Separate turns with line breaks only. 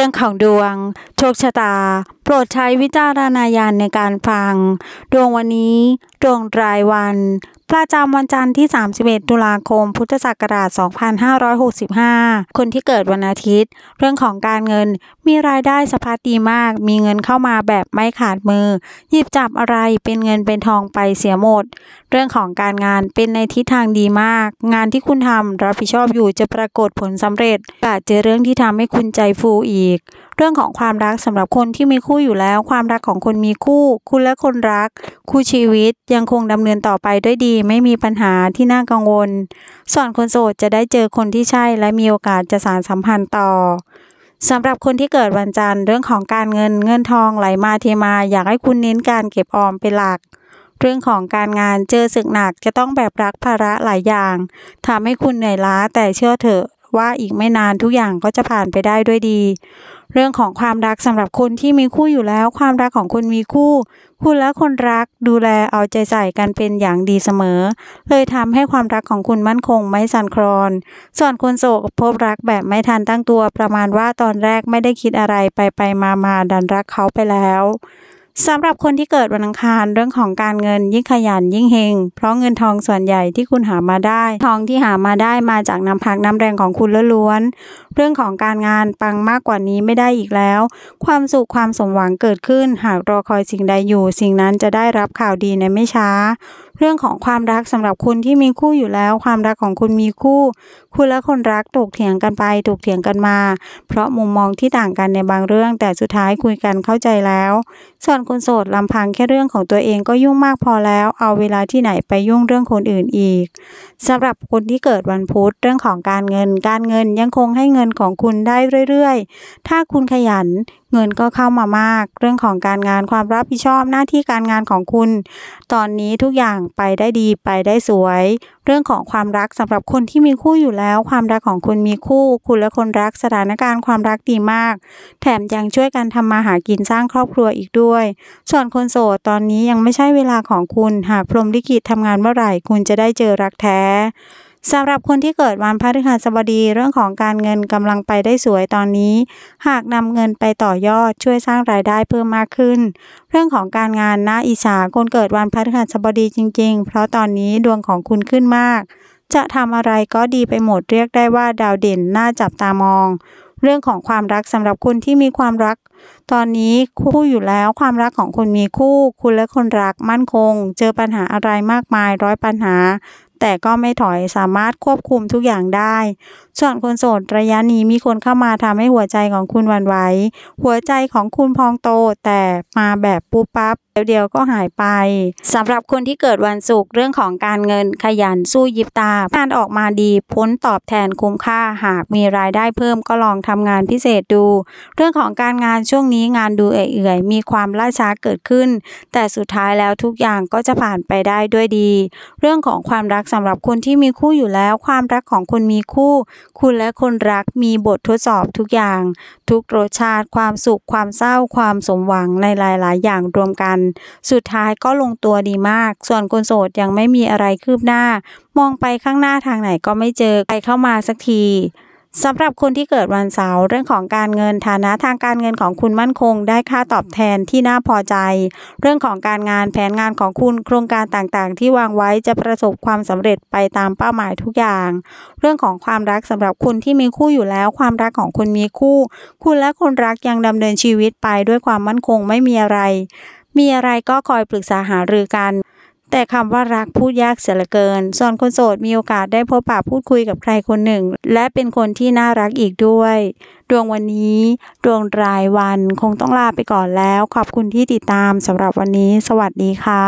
รื่องของดวงโชคชะตารดใช้วิจารณญาณในการฟัง ดวงวันนี้ ดวงรายวัน ประจำวันจันทร์ที่ 31 ตุลาคม พุทธศักราช 2565 คนที่เกิดวันอาทิตย์ เรื่องของการเงิน มีรายได้สะพัดดีมาก มีเงินเข้ามาแบบไม่ขาดมือ หยิบจับอะไรเป็นเงินเป็นทองไปเสียหมด เรื่องของการงาน เป็นในทิศทางดีมาก งานที่คุณทำรับผิดชอบอยู่จะปรากฏผลสำเร็จ อาจเจอเรื่องที่ทำให้คุณใจฟูอีกเรื่องของความรักสำหรับคนที่มีคู่อยู่แล้ว ความรักของคนมีคู่ คุณและคนรัก คู่ชีวิตยังคงดำเนินต่อไปด้วยดี ไม่มีปัญหาที่น่ากังวล ส่วนคนโสดจะได้เจอคนที่ใช่และมีโอกาสจะสารสัมพันธ์ต่อสำหรับคนที่เกิดวันจันทร์ เรื่องของการเงินเงินทองไหลมาเทมา อยากให้คุณเน้นการเก็บออมเป็นหลัก เรื่องของการงานเจอศึกหนักจะต้องแบบรักภาระหลายอย่างทำให้คุณเหนื่อยล้าแต่เชื่อเถอะว่าอีกไม่นานทุกอย่างก็จะผ่านไปได้ด้วยดี เรื่องของความรักสำหรับคนที่มีคู่อยู่แล้ว ความรักของคุณมีคู่ คุณและคนรักดูแลเอาใจใส่กันเป็นอย่างดีเสมอ เลยทำให้ความรักของคุณมั่นคงไม่สั่นคลอน ส่วนคนโสดพบรักแบบไม่ทันตั้งตัว ประมาณว่าตอนแรกไม่ได้คิดอะไรไปไปมามาดันรักเขาไปแล้วสำหรับคนที่เกิดวันอังคารเรื่องของการเงินยิ่งขยันยิ่งเฮงเพราะเงินทองส่วนใหญ่ที่คุณหามาได้ทองที่หามาได้มาจากน้ำพักน้ำแรงของคุณล้วน เรื่องของการงานปังมากกว่านี้ไม่ได้อีกแล้ว ความสุขความสมหวังเกิดขึ้นหากรอคอยสิ่งใดอยู่ สิ่งนั้นจะได้รับข่าวดีในไม่ช้าเรื่องของความรักสำหรับคุณที่มีคู่อยู่แล้ว ความรักของคุณมีคู่คุณและคนรักตกเถียงกันไปตกเถียงกันมา เพราะมุมมองที่ต่างกันในบางเรื่อง แต่สุดท้ายคุยกันเข้าใจแล้ว ส่วนคนโสดลำพังแค่เรื่องของตัวเองก็ยุ่งมากพอแล้ว เอาเวลาที่ไหนไปยุ่งเรื่องคนอื่นอีก สำหรับคนที่เกิดวันพุธเรื่องของการเงิน การเงินยังคงให้เงินของคุณได้เรื่อยๆถ้าคุณขยันเงินก็เข้ามามาก เรื่องของการงานความรับผิดชอบหน้าที่การงานของคุณ ตอนนี้ทุกอย่างไปได้ดีไปได้สวย เรื่องของความรักสำหรับคนที่มีคู่อยู่แล้ว ความรักของคุณมีคู่ คุณและคนรักสถานการณ์ความรักดีมาก แถมยังช่วยกันทำมาหากินสร้างครอบครัวอีกด้วย ส่วนคนโสดตอนนี้ยังไม่ใช่เวลาของคุณหากพรมลิขิตทำงานเมื่อไหร่คุณจะได้เจอรักแท้สำหรับคนที่เกิดวันพฤหัสบดีเรื่องของการเงินกำลังไปได้สวยตอนนี้ หากนำเงินไปต่อยอดช่วยสร้างรายได้เพิ่มมากขึ้น เรื่องของการงานน่าอิจฉาคนเกิดวันพฤหัสบดีจริงๆ เพราะตอนนี้ดวงของคุณขึ้นมาก จะทำอะไรก็ดีไปหมดเรียกได้ว่าดาวเด่นน่าจับตามอง เรื่องของความรักสำหรับคนที่มีความรัก ตอนนี้คู่อยู่แล้วความรักของคนมีคู่ คุณและคนรักมั่นคง เจอปัญหาอะไรมากมายร้อยปัญหาแต่ก็ไม่ถอย สามารถควบคุมทุกอย่างได้ ส่วนคนโสดระยะนี้มีคนเข้ามาทำให้หัวใจของคุณวันไหวหัวใจของคุณพองโต แต่มาแบบปุ๊บปั๊บเดียวก็หายไป สำหรับคนที่เกิดวันศุกร์เรื่องของการเงินขยันสู้ยิบตากานออกมาดี พ้นตอบแทนคุ้มค่า หากมีรายได้เพิ่มก็ลองทำงานพิเศษดู เรื่องของการงานช่วงนี้งานดูเอื่อยๆมีความล่าช้าเกิดขึ้น แต่สุดท้ายแล้วทุกอย่างก็จะผ่านไปได้ด้วยดี เรื่องของความรักสำหรับคนที่มีคู่อยู่แล้วความรักของคนมีคู่ คุณและคนรักมีบททดสอบทุกอย่าง ทุกรสชาติความสุขความเศร้าความสมหวังในหลายๆ อย่างรวมกัน สุดท้ายก็ลงตัวดีมาก ส่วนคนโสดยังไม่มีอะไรคืบหน้า มองไปข้างหน้าทางไหนก็ไม่เจอใครเข้ามาสักทีสำหรับคนที่เกิดวันเสาร์เรื่องของการเงินฐานะทางการเงินของคุณมั่นคงได้ค่าตอบแทนที่น่าพอใจ เรื่องของการงานแผนงานของคุณ โครงการต่าง ๆ ที่วางไว้จะประสบความสำเร็จไปตามเป้าหมายทุกอย่าง เรื่องของความรักสำหรับคุณที่มีคู่อยู่แล้วความรักของคุณมีคู่ คุณและคนรักยังดำเนินชีวิตไปด้วยความมั่นคงไม่มีอะไร มีอะไรก็คอยปรึกษาหารือกันแต่คำว่ารักพูดยากเสียเหลือเกิน ส่วนคนโสดมีโอกาสได้พบปะพูดคุยกับใครคนหนึ่ง และเป็นคนที่น่ารักอีกด้วย ดวงวันนี้ ดวงรายวันคงต้องลาไปก่อนแล้ว ขอบคุณที่ติดตามสำหรับวันนี้ สวัสดีค่ะ